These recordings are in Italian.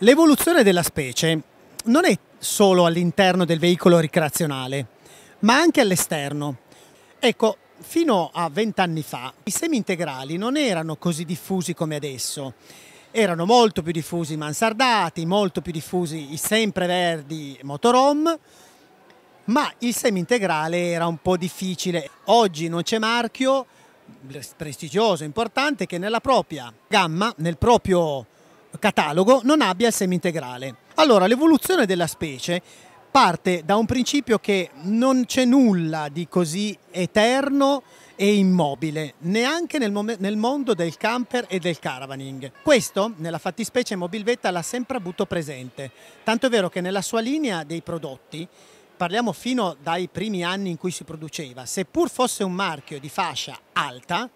L'evoluzione della specie non è solo all'interno del veicolo ricreazionale, ma anche all'esterno. Ecco, fino a vent'anni fa i semi integrali non erano così diffusi come adesso. Erano molto più diffusi i mansardati, molto più diffusi i sempreverdi motorom, ma il semi integrale era un po' difficile. Oggi non c'è marchio prestigioso, importante, che nella propria gamma, nel proprio catalogo non abbia il semi-integrale. Allora, l'evoluzione della specie parte da un principio che non c'è nulla di così eterno e immobile, neanche nel, nel, mondo del camper e del caravaning. Questo, nella fattispecie Mobilvetta, l'ha sempre avuto presente, tanto è vero che nella sua linea dei prodotti, parliamo fino dai primi anni in cui si produceva, seppur fosse un marchio di fascia alta,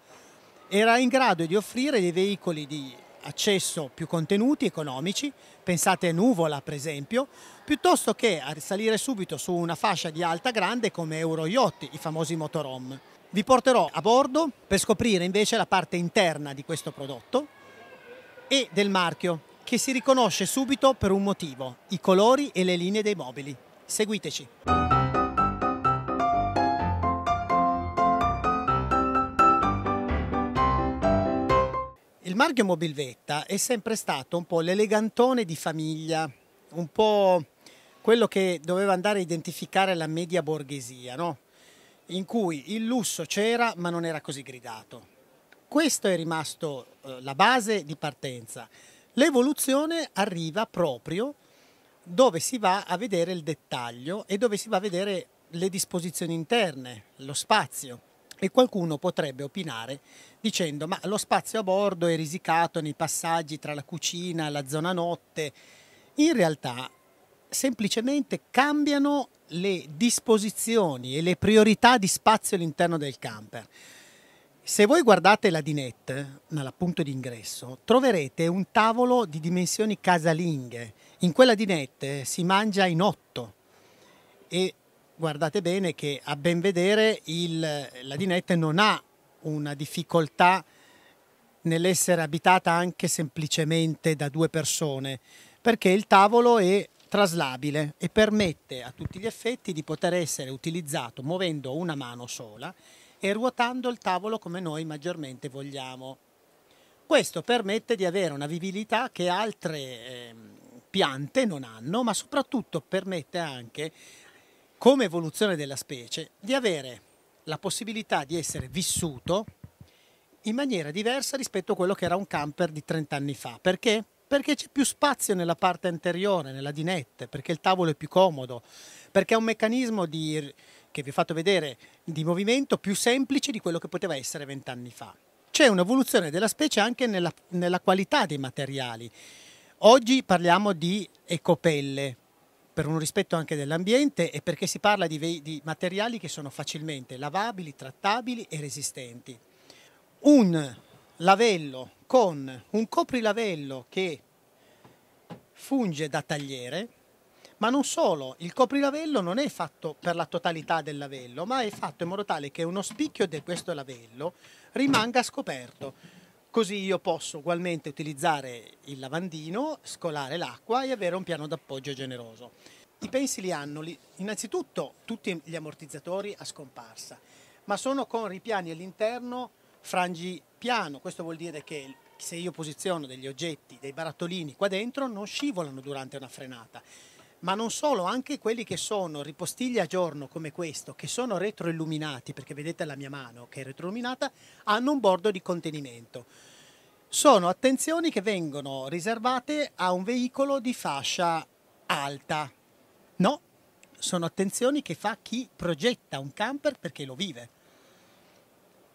era in grado di offrire dei veicoli di accesso più contenuti economici, pensate a Nuvola per esempio, piuttosto che a risalire subito su una fascia di alta grande come Euro Yacht, i famosi motorom. Vi porterò a bordo per scoprire invece la parte interna di questo prodotto e del marchio, che si riconosce subito per un motivo, i colori e le linee dei mobili. Seguiteci! Mario Mobilvetta è sempre stato un po' l'elegantone di famiglia, un po' quello che doveva andare a identificare la media borghesia, no? in cui il lusso c'era ma non era così gridato. Questo è rimasto eh, la base di partenza. L'evoluzione arriva proprio dove si va a vedere il dettaglio e dove si va a vedere le disposizioni interne, lo spazio. E qualcuno potrebbe opinare dicendo ma lo spazio a bordo è risicato nei passaggi tra la cucina, la zona notte. In realtà semplicemente cambiano le disposizioni e le priorità di spazio all'interno del camper. Se voi guardate la dinette, nella punto d'ingresso, troverete un tavolo di dimensioni casalinghe. In quella dinette si mangia in otto e guardate bene che a ben vedere il, la Dinette non ha una difficoltà nell'essere abitata anche semplicemente da due persone, perché il tavolo è traslabile e permette a tutti gli effetti di poter essere utilizzato muovendo una mano sola e ruotando il tavolo come noi maggiormente vogliamo. Questo permette di avere una vivibilità che altre eh, piante non hanno, ma soprattutto permette anche come evoluzione della specie, di avere la possibilità di essere vissuto in maniera diversa rispetto a quello che era un camper di 30 anni fa. Perché? Perché c'è più spazio nella parte anteriore, nella dinette, perché il tavolo è più comodo, perché è un meccanismo di, che vi ho fatto vedere di movimento più semplice di quello che poteva essere vent'anni fa. C'è un'evoluzione della specie anche nella, nella qualità dei materiali. Oggi parliamo di ecopelle, per un rispetto anche dell'ambiente e perché si parla di, di materiali che sono facilmente lavabili, trattabili e resistenti. Un lavello con un coprilavello che funge da tagliere, ma non solo, il coprilavello non è fatto per la totalità del lavello, ma è fatto in modo tale che uno spicchio di questo lavello rimanga scoperto. Così io posso ugualmente utilizzare il lavandino, scolare l'acqua e avere un piano d'appoggio generoso. I pensili hanno innanzitutto tutti gli ammortizzatori a scomparsa, ma sono con ripiani all'interno frangipiano. Questo vuol dire che se io posiziono degli oggetti, dei barattolini qua dentro, non scivolano durante una frenata ma non solo, anche quelli che sono ripostigli a giorno come questo, che sono retroilluminati, perché vedete la mia mano che è retroilluminata, hanno un bordo di contenimento. Sono attenzioni che vengono riservate a un veicolo di fascia alta. No, sono attenzioni che fa chi progetta un camper perché lo vive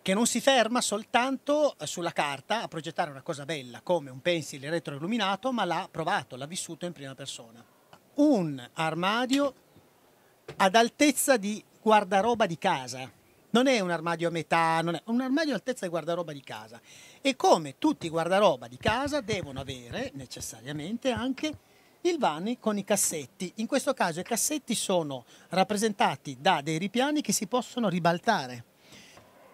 che non si ferma soltanto sulla carta a progettare una cosa bella come un pensile retroilluminato, ma l'ha provato, l'ha vissuto in prima persona un armadio ad altezza di guardaroba di casa. Non è un armadio a metà, non è un armadio ad altezza di guardaroba di casa. E come tutti i guardaroba di casa devono avere necessariamente anche il vani con i cassetti. In questo caso i cassetti sono rappresentati da dei ripiani che si possono ribaltare.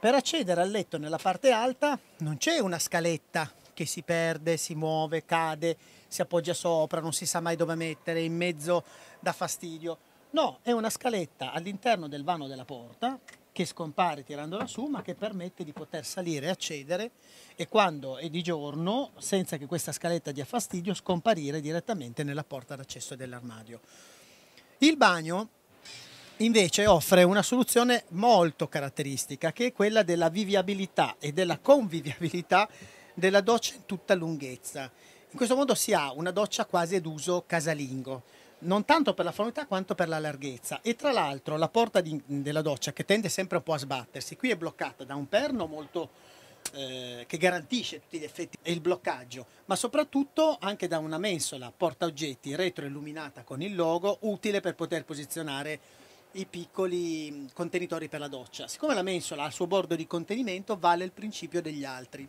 Per accedere al letto nella parte alta non c'è una scaletta che si perde, si muove, cade, si appoggia sopra, non si sa mai dove mettere, in mezzo dà fastidio. No, è una scaletta all'interno del vano della porta che scompare tirandola su, ma che permette di poter salire e accedere e quando è di giorno, senza che questa scaletta dia fastidio, scomparire direttamente nella porta d'accesso dell'armadio. Il bagno invece offre una soluzione molto caratteristica che è quella della viviabilità e della conviviabilità della doccia in tutta lunghezza. In questo modo si ha una doccia quasi ad uso casalingo, non tanto per la formità quanto per la larghezza. E tra l'altro la porta di, della doccia, che tende sempre un po' a sbattersi, qui è bloccata da un perno molto, eh, che garantisce tutti gli effetti e il bloccaggio, ma soprattutto anche da una mensola porta oggetti retroilluminata con il logo, utile per poter posizionare i piccoli contenitori per la doccia. Siccome la mensola ha il suo bordo di contenimento, vale il principio degli altri.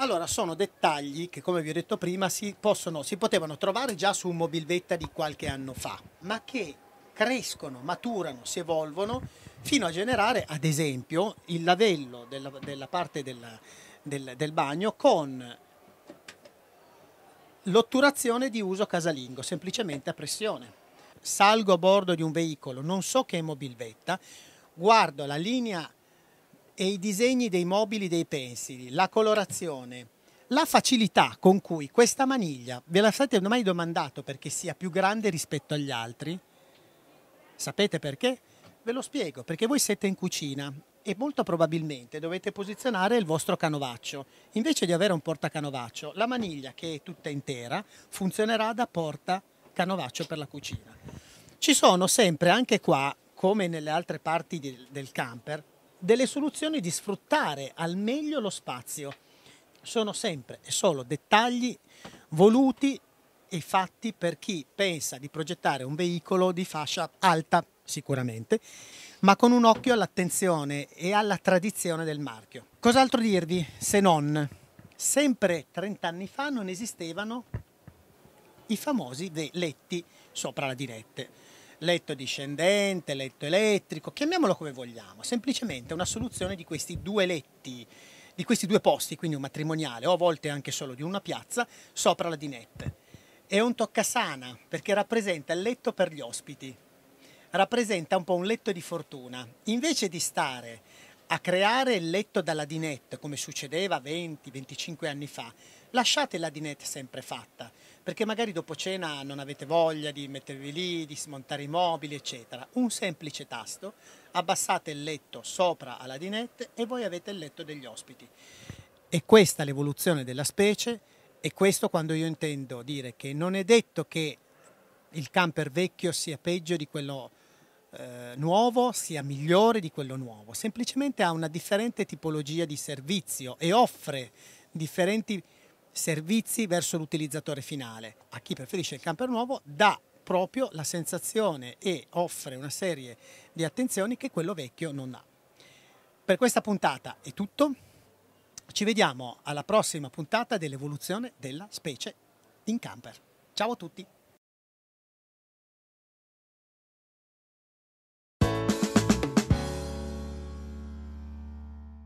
Allora, sono dettagli che, come vi ho detto prima, si, possono, si potevano trovare già su un mobilvetta di qualche anno fa, ma che crescono, maturano, si evolvono fino a generare, ad esempio, il lavello della, della parte della, del, del bagno con l'otturazione di uso casalingo, semplicemente a pressione. Salgo a bordo di un veicolo, non so che è mobilvetta, guardo la linea e i disegni dei mobili dei pensili, la colorazione, la facilità con cui questa maniglia, ve la state mai domandato perché sia più grande rispetto agli altri? Sapete perché? Ve lo spiego, perché voi siete in cucina e molto probabilmente dovete posizionare il vostro canovaccio. Invece di avere un portacanovaccio, la maniglia che è tutta intera funzionerà da portacanovaccio per la cucina. Ci sono sempre anche qua, come nelle altre parti del camper, delle soluzioni di sfruttare al meglio lo spazio. Sono sempre e solo dettagli voluti e fatti per chi pensa di progettare un veicolo di fascia alta, sicuramente, ma con un occhio all'attenzione e alla tradizione del marchio. Cos'altro dirvi se non sempre 30 anni fa non esistevano i famosi letti sopra la dirette letto discendente, letto elettrico, chiamiamolo come vogliamo, semplicemente una soluzione di questi due letti, di questi due posti, quindi un matrimoniale o a volte anche solo di una piazza, sopra la dinette. È un toccasana perché rappresenta il letto per gli ospiti, rappresenta un po' un letto di fortuna. Invece di stare a creare il letto dalla dinette come succedeva 20-25 anni fa, lasciate la dinette sempre fatta, perché magari dopo cena non avete voglia di mettervi lì, di smontare i mobili, eccetera. Un semplice tasto, abbassate il letto sopra alla dinette e voi avete il letto degli ospiti. E questa è l'evoluzione della specie e questo quando io intendo dire che non è detto che il camper vecchio sia peggio di quello eh, nuovo, sia migliore di quello nuovo, semplicemente ha una differente tipologia di servizio e offre differenti servizi verso l'utilizzatore finale. A chi preferisce il camper nuovo dà proprio la sensazione e offre una serie di attenzioni che quello vecchio non ha. Per questa puntata è tutto. Ci vediamo alla prossima puntata dell'evoluzione della specie in camper. Ciao a tutti!